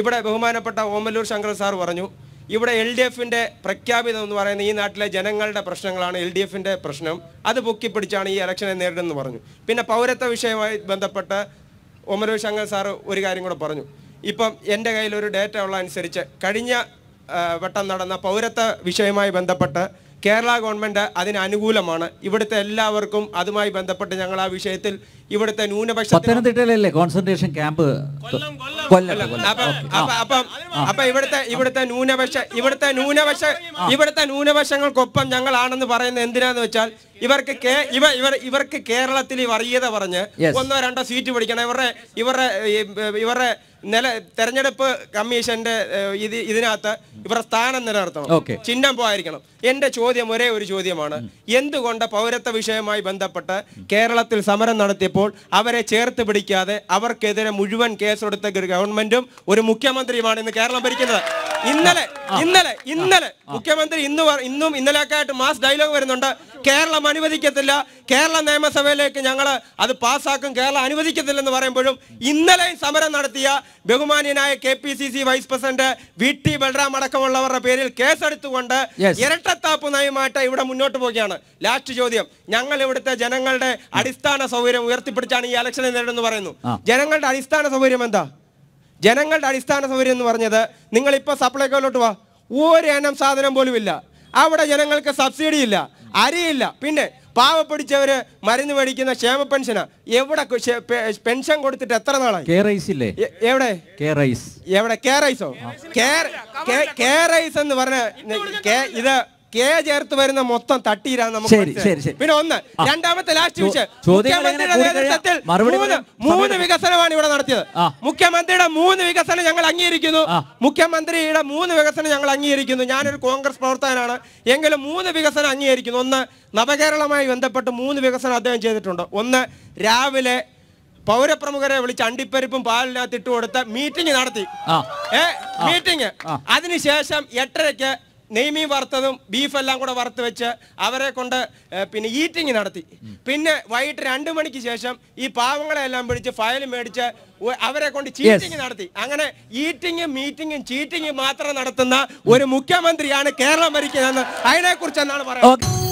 ഇവിടെ ബഹുമാനപ്പെട്ട ഓമല്ലൂർ ശങ്കർ സാർ പറഞ്ഞു ഇവിടെ എൽ ഡി എഫിൻ്റെ പ്രഖ്യാപിതം എന്ന് പറയുന്നത് ഈ നാട്ടിലെ ജനങ്ങളുടെ പ്രശ്നങ്ങളാണ് എൽ ഡി എഫിൻ്റെ പ്രശ്നം അത് പൊക്കിപ്പിടിച്ചാണ് ഈ ഇലക്ഷനെ നേരിടുന്നത് പറഞ്ഞു പിന്നെ പൗരത്വ വിഷയവുമായി ബന്ധപ്പെട്ട് ഒമരൂർ ശങ്കർ സാർ ഒരു കാര്യം കൂടെ പറഞ്ഞു ഇപ്പം എൻ്റെ കയ്യിൽ ഒരു ഡേറ്റ ഉള്ള അനുസരിച്ച് കഴിഞ്ഞ വട്ടം നടന്ന പൗരത്വ വിഷയവുമായി ബന്ധപ്പെട്ട് കേരള ഗവൺമെൻറ് അതിനനുകൂലമാണ് ഇവിടുത്തെ എല്ലാവർക്കും അതുമായി ബന്ധപ്പെട്ട് ഞങ്ങൾ ആ വിഷയത്തിൽ ഇവിടുത്തെ ന്യൂനപക്ഷ ക്യാമ്പ് ഇവിടുത്തെ ഇവിടുത്തെ ന്യൂനപക്ഷ ഇവിടുത്തെ ന്യൂനപക്ഷ ഇവിടുത്തെ ന്യൂനപക്ഷങ്ങൾക്കൊപ്പം ഞങ്ങളാണെന്ന് പറയുന്നത് എന്തിനാന്ന് വെച്ചാൽ ഇവർക്ക് ഇവ ഇവർ ഇവർക്ക് കേരളത്തിൽ വർഗീയത പറഞ്ഞ് ഒന്നോ രണ്ടോ സീറ്റ് പിടിക്കണം ഇവരുടെ ഇവരുടെ ഇവരുടെ നില തെരഞ്ഞെടുപ്പ് കമ്മീഷന്റെ ഇത് ഇതിനകത്ത് ഇവരുടെ സ്ഥാനം നിലനിർത്തണം ചിഹ്നം പോയിരിക്കണം എന്റെ ചോദ്യം ഒരേ ഒരു ചോദ്യമാണ് എന്തുകൊണ്ട് പൗരത്വ വിഷയവുമായി ബന്ധപ്പെട്ട് കേരളത്തിൽ സമരം നടത്തിയപ്പോൾ അവരെ ചേർത്ത് പിടിക്കാതെ അവർക്കെതിരെ മുഴുവൻ കേസെടുത്ത ഗവൺമെന്റും ഒരു മുഖ്യമന്ത്രിയുമാണ് ഇന്ന് കേരളം ഭരിക്കുന്നത് ഇന്നലെ ഇന്നലെ ഇന്നലെ മുഖ്യമന്ത്രി ഇന്ന് ഇന്നും ഇന്നലെയൊക്കെ ആയിട്ട് മാസ് ഡയലോഗ് വരുന്നുണ്ട് കേരളം അനുവദിക്കത്തില്ല കേരള നിയമസഭയിലേക്ക് ഞങ്ങൾ അത് പാസ്സാക്കും കേരളം അനുവദിക്കത്തില്ലെന്ന് പറയുമ്പോഴും ഇന്നലെയും സമരം നടത്തിയ ബഹുമാന്യനായ K P C C vice president V T Balram അടക്കമുള്ളവരുടെ പേരിൽ കേസെടുത്തുകൊണ്ട് ഇരട്ടത്താപ്പ് നയമായിട്ട് ഇവിടെ മുന്നോട്ട് പോവുകയാണ് ലാസ്റ്റ് ചോദ്യം ഞങ്ങൾ ഇവിടുത്തെ ജനങ്ങളുടെ അടിസ്ഥാന സൗകര്യം ഉയർത്തിപ്പിടിച്ചാണ് ഈ ഇലക്ഷനെ നേരിടുന്നു പറയുന്നു ജനങ്ങളുടെ അടിസ്ഥാന സൗകര്യം എന്താ ജനങ്ങളുടെ അടിസ്ഥാന സൗകര്യം എന്ന് പറഞ്ഞത് നിങ്ങളിപ്പോൾ സപ്ലൈക്കോയിലോട്ട് വാ ഒരെണ്ണം സാധനം പോലും ഇല്ല അവിടെ ജനങ്ങൾക്ക് സബ്സിഡി ഇല്ല അരിയില്ല പിന്നെ പാവപ്പിടിച്ചവർ മരുന്ന് മേടിക്കുന്ന ക്ഷേമ പെൻഷനാ എവിടെ പെൻഷൻ കൊടുത്തിട്ട് എത്ര നാളായി എവിടെ എവിടെ കെ റൈസോ കെ റൈസ് എന്ന് പറഞ്ഞ ഇത് ചേർത്ത് വരുന്ന മൊത്തം തട്ടിയിരാൻ പിന്നെ ഒന്ന് രണ്ടാമത്തെ ലാസ്റ്റ് മുഖ്യമന്ത്രിയുടെ നേതൃത്വത്തിൽ മൂന്ന് മൂന്ന് വികസനമാണ് ഇവിടെ നടത്തിയത് മുഖ്യമന്ത്രിയുടെ മൂന്ന് വികസനം ഞങ്ങൾ അംഗീകരിക്കുന്നു മുഖ്യമന്ത്രിയുടെ മൂന്ന് വികസനം ഞങ്ങൾ അംഗീകരിക്കുന്നു ഞാനൊരു കോൺഗ്രസ് പ്രവർത്തകനാണ് എങ്കിലും മൂന്ന് വികസനം അംഗീകരിക്കുന്നു ഒന്ന് നവകേരളമായി ബന്ധപ്പെട്ട് മൂന്ന് വികസനം അദ്ദേഹം ചെയ്തിട്ടുണ്ട് ഒന്ന് രാവിലെ പൗരപ്രമുഖരെ വിളിച്ച് അണ്ടിപ്പരിപ്പും പാലിനകത്ത് ഇട്ടുകൊടുത്ത് കൊടുത്ത മീറ്റിംഗ് നടത്തി ഏ മീറ്റിംഗ് അതിനുശേഷം എട്ടരയ്ക്ക് നെയ്മീൻ വറുത്തതും ബീഫ് എല്ലാം കൂടെ വറുത്ത് വെച്ച് അവരെ കൊണ്ട് പിന്നെ ഈറ്റിംഗ് നടത്തി പിന്നെ വൈകിട്ട് രണ്ടു മണിക്ക് ശേഷം ഈ പാവങ്ങളെല്ലാം എല്ലാം പിടിച്ച് ഫയൽ മേടിച്ച് അവരെ കൊണ്ട് ചീറ്റിംഗ് നടത്തി അങ്ങനെ ഈറ്റിംഗും മീറ്റിംഗും ചീറ്റിംഗും മാത്രം നടത്തുന്ന ഒരു മുഖ്യമന്ത്രിയാണ് കേരളം ഭരിക്കുന്നതെന്ന് അതിനെക്കുറിച്ച് എന്നാണ് പറയുന്നത്